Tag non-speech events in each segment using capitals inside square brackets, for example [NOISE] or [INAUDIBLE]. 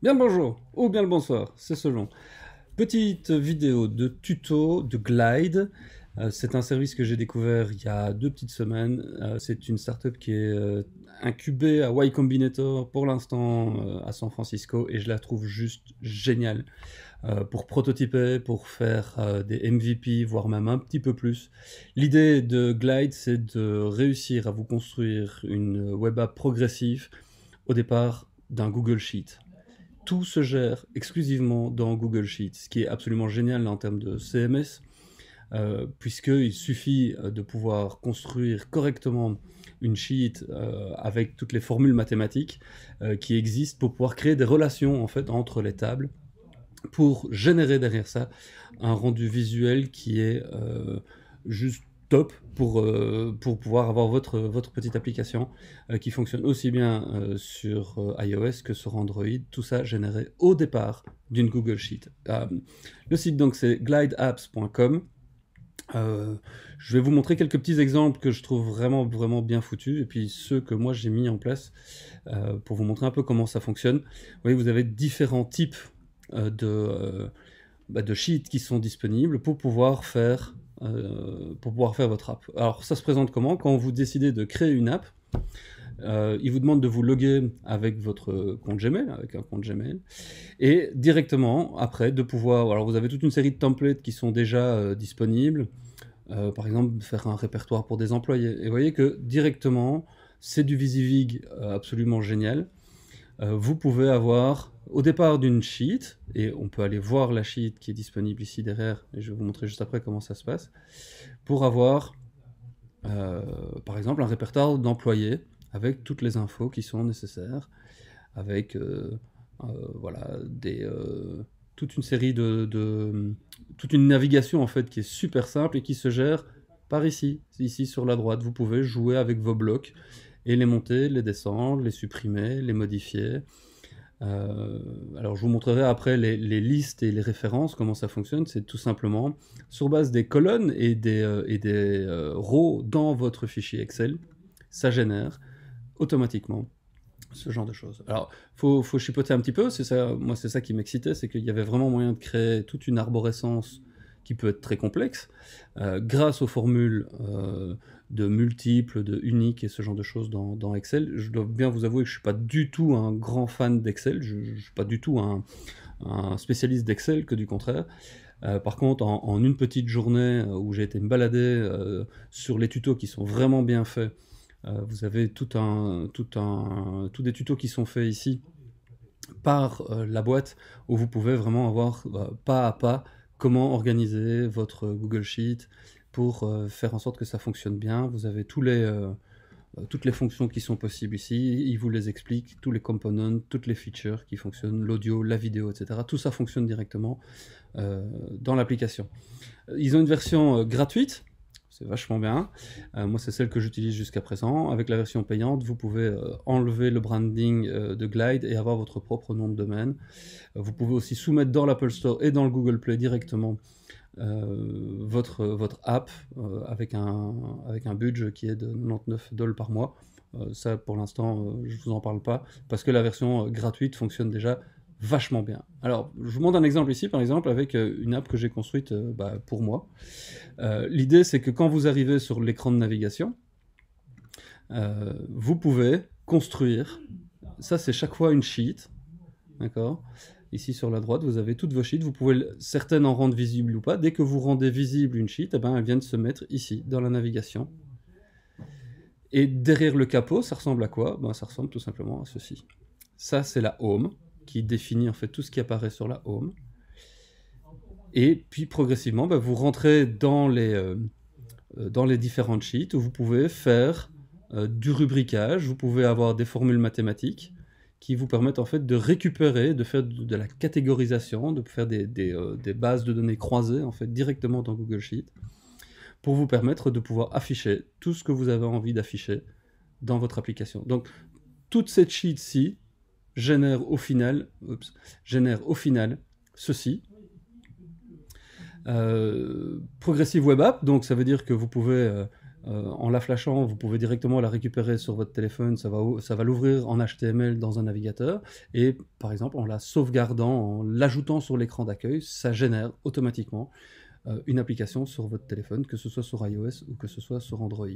Bien le bonjour ou bien le bonsoir, c'est selon. Petite vidéo de tuto de Glide. Euh, c'est un service que j'ai découvert il y a deux petites semaines. Euh, c'est une startup qui est euh, incubée à Y Combinator pour l'instant à San Francisco et je la trouve juste géniale pour prototyper, pour faire des MVP, voire même un petit peu plus. L'idée de Glide, c'est de réussir à vous construire une web app progressive au départ d'un Google Sheet tout se gère exclusivement dans Google Sheets, ce qui est absolument génial en termes de CMS, euh, puisqu'il suffit euh, de pouvoir construire correctement une sheet euh, avec toutes les formules mathématiques qui existent pour pouvoir créer des relations en fait entre les tables pour générer derrière ça un rendu visuel qui est juste top pour, euh, pour pouvoir avoir votre, votre petite application euh, qui fonctionne aussi bien euh, sur iOS que sur Android. Tout ça généré au départ d'une Google Sheet. le site donc c'est glideapps.com. je vais vous montrer quelques petits exemples que je trouve vraiment vraiment bien foutus et puis ceux que moi j'ai mis en place pour vous montrer un peu comment ça fonctionne. Vous voyez, vous avez différents types de, bah, de sheets qui sont disponibles pour pouvoir faire euh, pour pouvoir faire votre app. Alors ça se présente comment Quand vous décidez de créer une app, euh, il vous demande de vous loguer avec votre compte Gmail, avec un compte Gmail, et directement après de pouvoir. Alors vous avez toute une série de templates qui sont déjà euh, disponibles. par exemple, faire un répertoire pour des employés. Et vous voyez que directement, c'est du VisiVig absolument génial. Euh, vous pouvez avoir au départ d'une sheet, et on peut aller voir la sheet qui est disponible ici derrière, et je vais vous montrer juste après comment ça se passe, pour avoir euh, par exemple un répertoire d'employés avec toutes les infos qui sont nécessaires, avec euh, voilà, toute une série de, de, toute une navigation en fait qui est super simple et qui se gère par ici, ici sur la droite. Vous pouvez jouer avec vos blocs et les monter, les descendre, les supprimer, les modifier. Euh, alors je vous montrerai après les, listes et les références, comment ça fonctionne. C'est tout simplement sur base des colonnes et des, euh, et des euh, rows dans votre fichier Excel, ça génère automatiquement ce genre de choses. Alors, faut, faut chipoter un petit peu, ça, moi c'est ça qui m'excitait, c'est qu'il y avait vraiment moyen de créer toute une arborescence qui peut être très complexe, euh, grâce aux formules euh, de multiples, de uniques et ce genre de choses dans, Excel. Je dois bien vous avouer que je ne suis pas du tout un grand fan d'Excel, je ne suis pas du tout un, spécialiste d'Excel, que du contraire. Euh, par contre, en, une petite journée où j'ai été me balader sur les tutos qui sont vraiment bien faits, vous avez tout tout tous des tutos qui sont faits ici par la boîte où vous pouvez vraiment avoir pas à pas comment organiser votre euh, Google Sheet pour euh, faire en sorte que ça fonctionne bien. Vous avez tous les, euh, toutes les fonctions qui sont possibles ici. Il vous les explique, tous les components, toutes les features qui fonctionnent, l'audio, la vidéo, etc. Tout ça fonctionne directement dans l'application. Ils ont une version gratuite c'est vachement bien. Euh, moi, c'est celle que j'utilise jusqu'à présent. Avec la version payante, vous pouvez euh, enlever le branding euh, de Glide et avoir votre propre nom de domaine. vous pouvez aussi soumettre dans l'Apple Store et dans le Google Play directement votre, votre app avec, un, avec un budget qui est de 99 dollars par mois. ça, pour l'instant, je ne vous en parle pas parce que la version gratuite fonctionne déjà vachement bien. Alors, je vous montre un exemple ici, par exemple, avec euh, une app que j'ai construite euh, bah, pour moi. Euh, l'idée, c'est que quand vous arrivez sur l'écran de navigation, vous pouvez construire. Ça, c'est chaque fois une sheet. D'accord Ici, sur la droite, vous avez toutes vos sheets. Vous pouvez certaines en rendre visibles ou pas. Dès que vous rendez visible une sheet, eh ben, vient de se mettre ici, dans la navigation. Et derrière le capot, ça ressemble à quoi ben, Ça ressemble tout simplement à ceci. Ça, c'est la home qui définit en fait tout ce qui apparaît sur la home. Et puis progressivement, bah, vous rentrez dans les, euh, euh, dans les différentes sheets où vous pouvez faire euh, du rubricage, vous pouvez avoir des formules mathématiques qui vous permettent en fait de récupérer, de faire de, la catégorisation, de faire des, bases de données croisées en fait directement dans Google Sheet pour vous permettre de pouvoir afficher tout ce que vous avez envie d'afficher dans votre application. Donc toute cette sheet-ci, génère au final, génère au final ceci. Euh, Progressive Web App, donc ça veut dire que vous pouvez, euh, euh, en la flashant, vous pouvez directement la récupérer sur votre téléphone, ça va, ça va l'ouvrir en HTML dans un navigateur, et par exemple en la sauvegardant, en l'ajoutant sur l'écran d'accueil, ça génère automatiquement une application sur votre téléphone, que ce soit sur iOS ou que ce soit sur Android.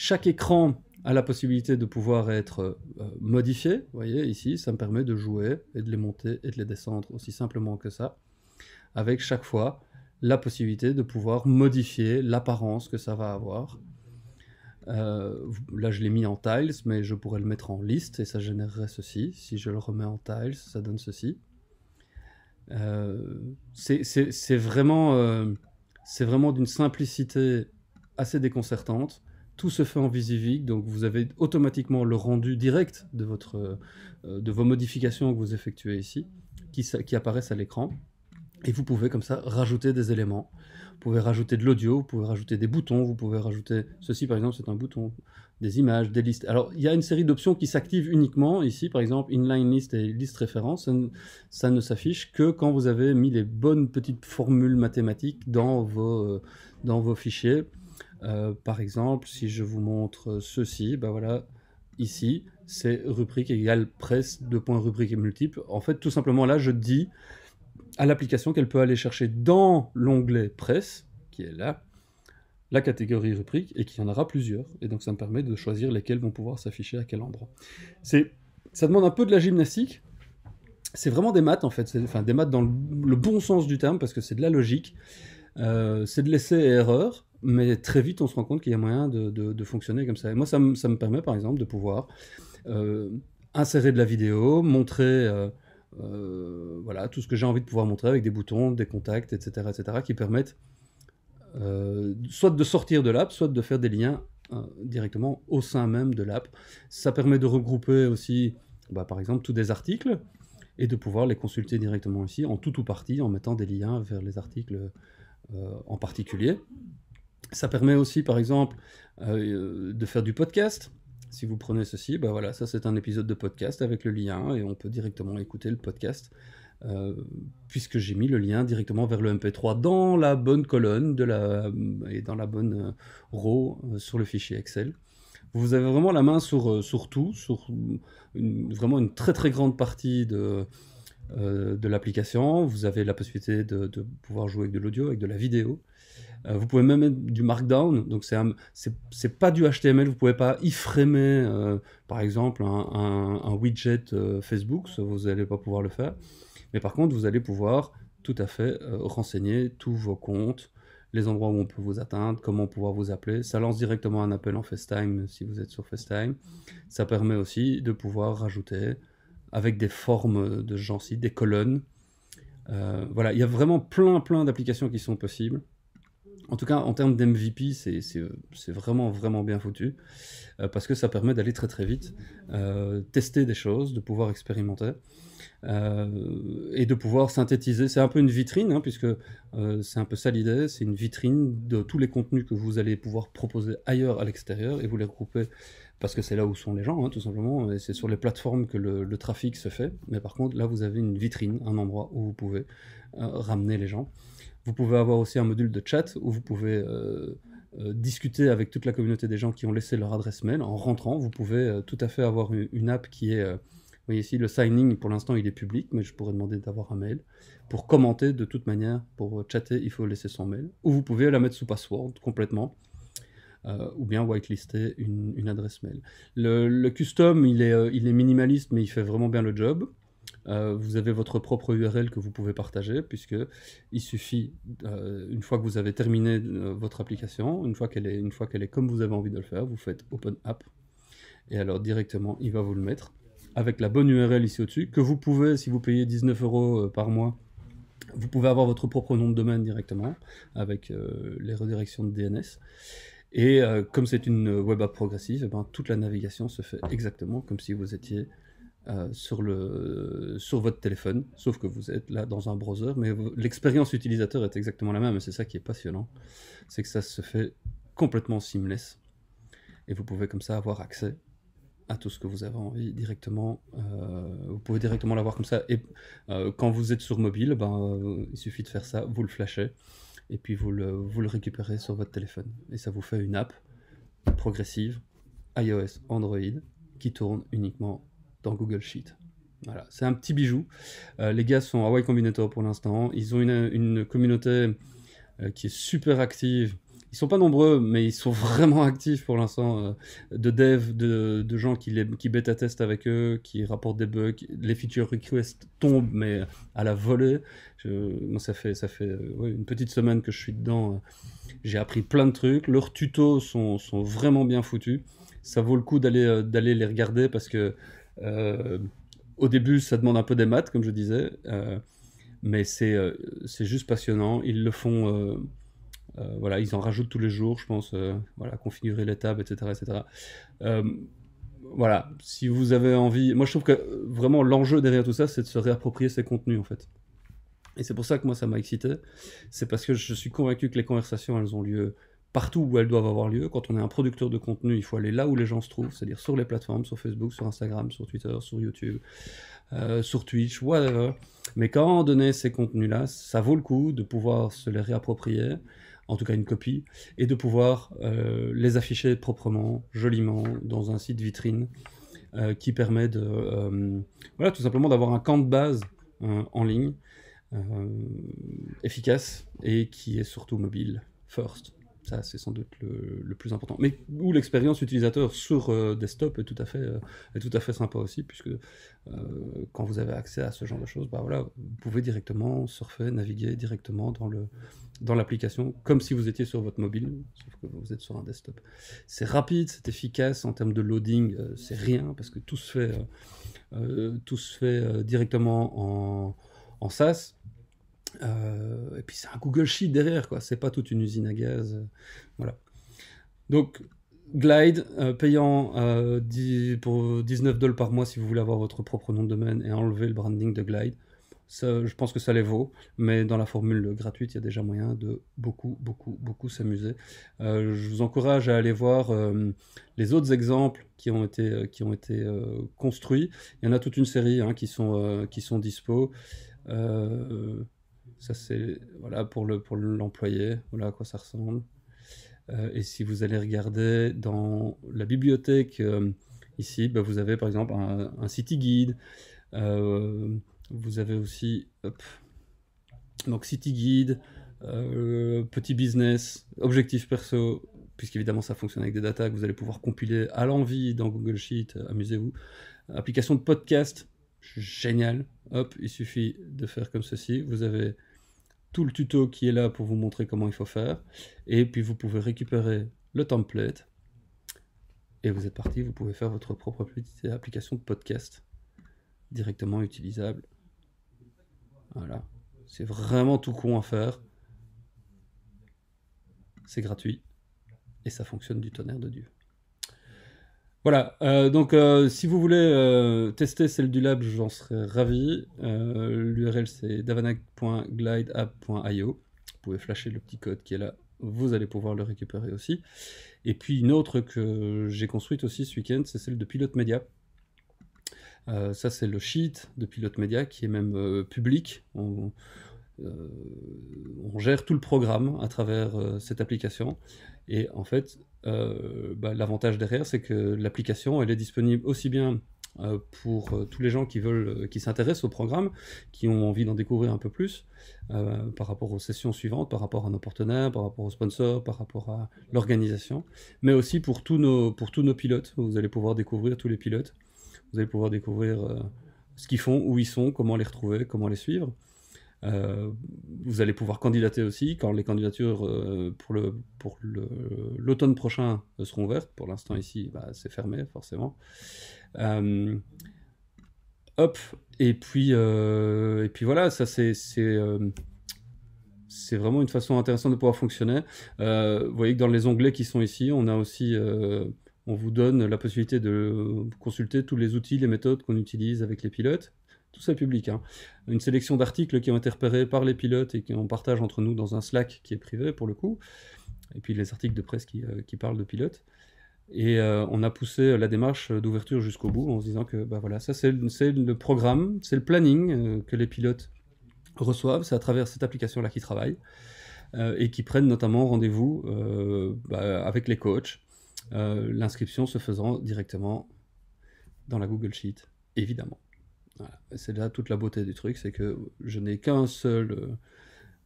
Chaque écran a la possibilité de pouvoir être euh, modifié. Vous voyez, ici, ça me permet de jouer et de les monter et de les descendre aussi simplement que ça, avec chaque fois la possibilité de pouvoir modifier l'apparence que ça va avoir. Euh, là, je l'ai mis en tiles, mais je pourrais le mettre en liste et ça générerait ceci. Si je le remets en tiles, ça donne ceci. Euh, c'est vraiment d'une simplicité assez déconcertante tout se fait en Visivic, donc vous avez automatiquement le rendu direct de, votre, euh, de vos modifications que vous effectuez ici, qui, apparaissent à l'écran. Et vous pouvez comme ça rajouter des éléments. Vous pouvez rajouter de l'audio, vous pouvez rajouter des boutons, vous pouvez rajouter ceci par exemple, c'est un bouton, des images, des listes. Alors il y a une série d'options qui s'activent uniquement ici, par exemple inline list et liste référence. Ça ne, s'affiche que quand vous avez mis les bonnes petites formules mathématiques dans vos, euh, dans vos fichiers. Euh, par exemple, si je vous montre ceci, ben voilà, ici, c'est rubrique égale presse, de points rubrique et multiple. En fait, tout simplement là, je dis à l'application qu'elle peut aller chercher dans l'onglet presse, qui est là, la catégorie rubrique, et qu'il y en aura plusieurs. Et donc ça me permet de choisir lesquelles vont pouvoir s'afficher à quel endroit. C'est, ça demande un peu de la gymnastique. C'est vraiment des maths en fait, enfin des maths dans le, bon sens du terme, parce que c'est de la logique, euh, c'est de l'essai et erreur, mais très vite, on se rend compte qu'il y a moyen de, fonctionner comme ça. Et moi, ça, me, permet, par exemple, de pouvoir euh, insérer de la vidéo, montrer euh, euh, voilà, tout ce que j'ai envie de pouvoir montrer avec des boutons, des contacts, etc., etc., qui permettent soit de sortir de l'app, soit de faire des liens directement au sein même de l'app. Ça permet de regrouper aussi, bah, par exemple, tous des articles et de pouvoir les consulter directement ici, en tout ou partie, en mettant des liens vers les articles en particulier. Ça permet aussi, par exemple, euh, de faire du podcast. Si vous prenez ceci, bah voilà, ça c'est un épisode de podcast avec le lien et on peut directement écouter le podcast euh, puisque j'ai mis le lien directement vers le MP3 dans la bonne colonne de la, et dans la bonne euh, row sur le fichier Excel. Vous avez vraiment la main sur, tout, sur une, vraiment une très très grande partie de, de l'application. Vous avez la possibilité de, de pouvoir jouer avec de l'audio, avec de la vidéo. Euh, vous pouvez même mettre du markdown, donc c'est pas du HTML, vous pouvez pas iframer euh, par exemple un, widget euh, Facebook, vous n'allez pas pouvoir le faire. Mais par contre, vous allez pouvoir tout à fait renseigner tous vos comptes, les endroits où on peut vous atteindre, comment pouvoir vous appeler. Ça lance directement un appel en FaceTime si vous êtes sur FaceTime. Ça permet aussi de pouvoir rajouter avec des formes de gens des colonnes. voilà, il y a vraiment plein plein d'applications qui sont possibles. En tout cas, en termes d'MVP, c'est vraiment, vraiment bien foutu, euh, parce que ça permet d'aller très, très vite, euh, tester des choses, de pouvoir expérimenter, euh, et de pouvoir synthétiser. C'est un peu une vitrine, hein, puisque c'est un peu ça l'idée, c'est une vitrine de tous les contenus que vous allez pouvoir proposer ailleurs à l'extérieur, et vous les regroupez, parce que c'est là où sont les gens, hein, tout simplement, et c'est sur les plateformes que le, trafic se fait. Mais par contre, là, vous avez une vitrine, un endroit où vous pouvez ramener les gens. Vous pouvez avoir aussi un module de chat où vous pouvez euh, euh, discuter avec toute la communauté des gens qui ont laissé leur adresse mail. En rentrant, vous pouvez euh, tout à fait avoir une, app qui est... Vous voyez ici, le signing, pour l'instant, il est public, mais je pourrais demander d'avoir un mail. Pour commenter, de toute manière, pour chatter, il faut laisser son mail. Ou vous pouvez la mettre sous password complètement, ou bien whitelister une, une adresse mail. Le, le, custom, il est, il est minimaliste, mais il fait vraiment bien le job. Euh, vous avez votre propre URL que vous pouvez partager, puisque il suffit, euh, une fois que vous avez terminé euh, votre application, une fois qu'elle est, est comme vous avez envie de le faire, vous faites Open App, et alors directement, il va vous le mettre avec la bonne URL ici au-dessus, que vous pouvez, si vous payez 19 euros par mois, vous pouvez avoir votre propre nom de domaine directement, avec les redirections de DNS. Et comme c'est une web app progressive, eh ben, toute la navigation se fait exactement comme si vous étiez euh, sur, le, euh, sur votre téléphone, sauf que vous êtes là dans un browser, mais l'expérience utilisateur est exactement la même, et c'est ça qui est passionnant, c'est que ça se fait complètement seamless, et vous pouvez comme ça avoir accès à tout ce que vous avez envie directement. Euh, vous pouvez directement l'avoir comme ça. Et quand vous êtes sur mobile, ben, il suffit de faire ça, vous le flashez, et puis vous le, vous le récupérez sur votre téléphone. Et ça vous fait une app progressive, iOS, Android, qui tourne uniquement Google Sheet. Voilà, c'est un petit bijou. Euh, les gars sont Hawaii Combinator pour l'instant. Ils ont une, communauté euh, qui est super active. Ils sont pas nombreux, mais ils sont [LAUGHS] vraiment actifs pour l'instant. Euh, de devs, de, gens qui, qui bêta-testent avec eux, qui rapportent des bugs. Les feature requests tombent, mais à la volée. ça fait, ça fait une petite semaine que je suis dedans. J'ai appris plein de trucs. Leurs tutos sont, sont vraiment bien foutus. Ça vaut le coup d'aller les regarder parce que euh, au début, ça demande un peu des maths, comme je disais, euh, mais euh, c'est juste passionnant. Ils le font. voilà, ils en rajoutent tous les jours, je pense. voilà, configurer les tables, etc., etc voilà, si vous avez envie, moi je trouve que vraiment l'enjeu derrière tout ça, c'est de se réapproprier ces contenus en fait. Et c'est pour ça que moi ça m'a excité, c'est parce que je suis convaincu que les conversations elles ont lieu partout où elles doivent avoir lieu. Quand on est un producteur de contenu, il faut aller là où les gens se trouvent, c'est-à-dire sur les plateformes, sur Facebook, sur Instagram, sur Twitter, sur YouTube, euh, sur Twitch, whatever. Mais quand on donne ces contenus-là, ça vaut le coup de pouvoir se les réapproprier, en tout cas une copie, et de pouvoir euh, les afficher proprement, joliment, dans un site vitrine euh, qui permet de, voilà, tout simplement d'avoir un camp de base en ligne efficace et qui est surtout mobile first ça c'est sans doute le, plus important. Mais où l'expérience utilisateur sur euh, desktop est tout à fait euh, est tout à fait sympa aussi, puisque euh, quand vous avez accès à ce genre de choses, bah voilà, vous pouvez directement surfer, naviguer directement dans le dans l'application, comme si vous étiez sur votre mobile, sauf que vous êtes sur un desktop. C'est rapide, c'est efficace en termes de loading, c'est rien parce que tout se fait tout se fait directement en en SaaS. Euh, et puis c'est un Google Sheet derrière, quoi. C'est pas toute une usine à gaz. Euh, voilà. Donc Glide, euh, payant 10, pour 19 dollars par mois si vous voulez avoir votre propre nom de domaine et enlever le branding de Glide. je pense que ça les vaut, mais dans la formule gratuite, il y a déjà moyen de beaucoup, beaucoup, beaucoup s'amuser. je vous encourage à aller voir les autres exemples qui ont été, qui ont été construits. Il y en a toute une série hein, qui, sont, qui sont dispo. Ça, c'est voilà, pour l'employé, le, pour l'employé, voilà à quoi ça ressemble. Euh, et si vous allez regarder dans la bibliothèque, euh, ici, bah, vous avez par exemple un, City Guide. Euh, vous avez aussi, donc City Guide, Petit Business, Objectif Perso, puisqu'évidemment ça fonctionne avec des datas que vous allez pouvoir compiler à l'envie dans Google Sheet, amusez-vous. Application de podcast, génial. Hop, il suffit de faire comme ceci. Vous avez tout le tuto qui est là pour vous montrer comment il faut faire. Et puis vous pouvez récupérer le template. Et vous êtes parti, vous pouvez faire votre propre application de podcast directement utilisable. Voilà. C'est vraiment tout con à faire. C'est gratuit. Et ça fonctionne du tonnerre de Dieu. Voilà, euh, donc euh, si vous voulez euh, tester celle du lab, j'en serais ravi. L'URL c'est davanac.glideapp.io. Vous pouvez flasher le petit code qui est là, vous allez pouvoir le récupérer aussi. Et puis une autre que j'ai construite aussi ce week-end, c'est celle de Pilote Media. ça c'est le sheet de Pilote Media qui est même public. Euh, on gère tout le programme à travers euh, cette application. Et en fait, euh, bah, l'avantage derrière, c'est que l'application, elle est disponible aussi bien pour tous les gens qui veulent, qui s'intéressent au programme, qui ont envie d'en découvrir un peu plus par rapport aux sessions suivantes, par rapport à nos partenaires, par rapport aux sponsors, par rapport à l'organisation, mais aussi pour tous nos pour tous nos pilotes. Vous allez pouvoir découvrir tous les pilotes. Vous allez pouvoir découvrir ce qu'ils font, où ils sont, comment les retrouver, comment les suivre. Euh, vous allez pouvoir candidater aussi quand les candidatures euh, pour le pour l'automne prochain euh, seront ouvertes. Pour l'instant mm. ici, bah, c'est fermé forcément. hop et puis et puis voilà, ça c'est c'est vraiment une façon intéressante de pouvoir fonctionner. vous voyez que dans les onglets qui sont ici, on a aussi on vous donne la possibilité de consulter tous les outils, les méthodes qu'on utilise avec les pilotes tout ça est public. Hein. Une sélection d'articles qui ont été repérés par les pilotes et qu'on partage entre nous dans un Slack qui est privé pour le coup. Et puis les articles de presse qui, euh, parlent de pilotes. Et euh, on a poussé la démarche d'ouverture jusqu'au bout en se disant que bah voilà, ça c'est le programme, c'est le planning euh, que les pilotes reçoivent. C'est à travers cette application-là qu'ils travaillent et qui prennent notamment rendez-vous bah, avec les coachs. L'inscription se faisant directement dans la Google Sheet, évidemment. C'est là toute la beauté du truc, c'est que je n'ai qu'un seul, euh,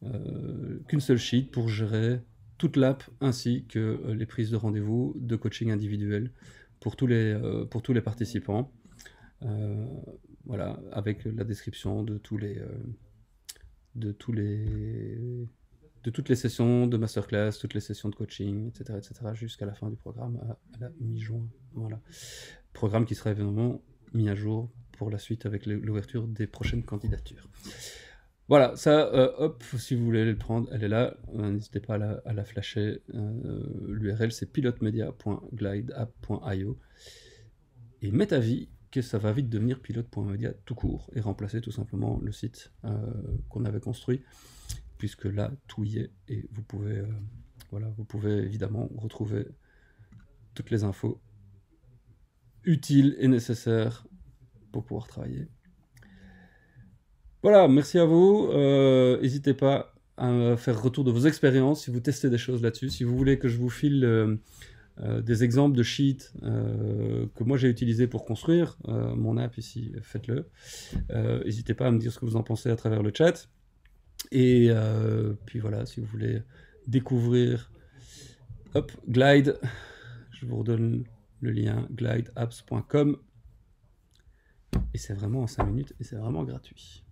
euh, qu'une seule sheet pour gérer toute l'app ainsi que euh, les prises de rendez-vous de coaching individuel pour tous les, pour tous les participants. voilà, avec la description de tous les, de tous les, de toutes les sessions de masterclass, toutes les sessions de coaching, etc., etc., jusqu'à la fin du programme à, à la mi-juin. Voilà, programme qui sera évidemment mis à jour la suite avec l'ouverture des prochaines candidatures. Voilà, ça, euh, hop, si vous voulez le prendre, elle est là. Euh, n'hésitez pas à la, flasher. Euh, L'URL, c'est pilotemedia.glideapp.io. Et à vie que ça va vite devenir pilote.media tout court et remplacer tout simplement le site qu'on avait construit, puisque là, tout y est. Et vous pouvez, voilà, vous pouvez évidemment retrouver toutes les infos utiles et nécessaires pour pouvoir travailler. Voilà, merci à vous. Euh, n'hésitez pas à faire retour de vos expériences si vous testez des choses là-dessus. Si vous voulez que je vous file euh, euh, des exemples de sheets que moi j'ai utilisé pour construire mon app ici, faites-le. N'hésitez pas à me dire ce que vous en pensez à travers le chat. Et puis voilà, si vous voulez découvrir Glide, je vous redonne le lien glideapps.com et c'est vraiment en 5 minutes et c'est vraiment gratuit.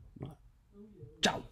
Ciao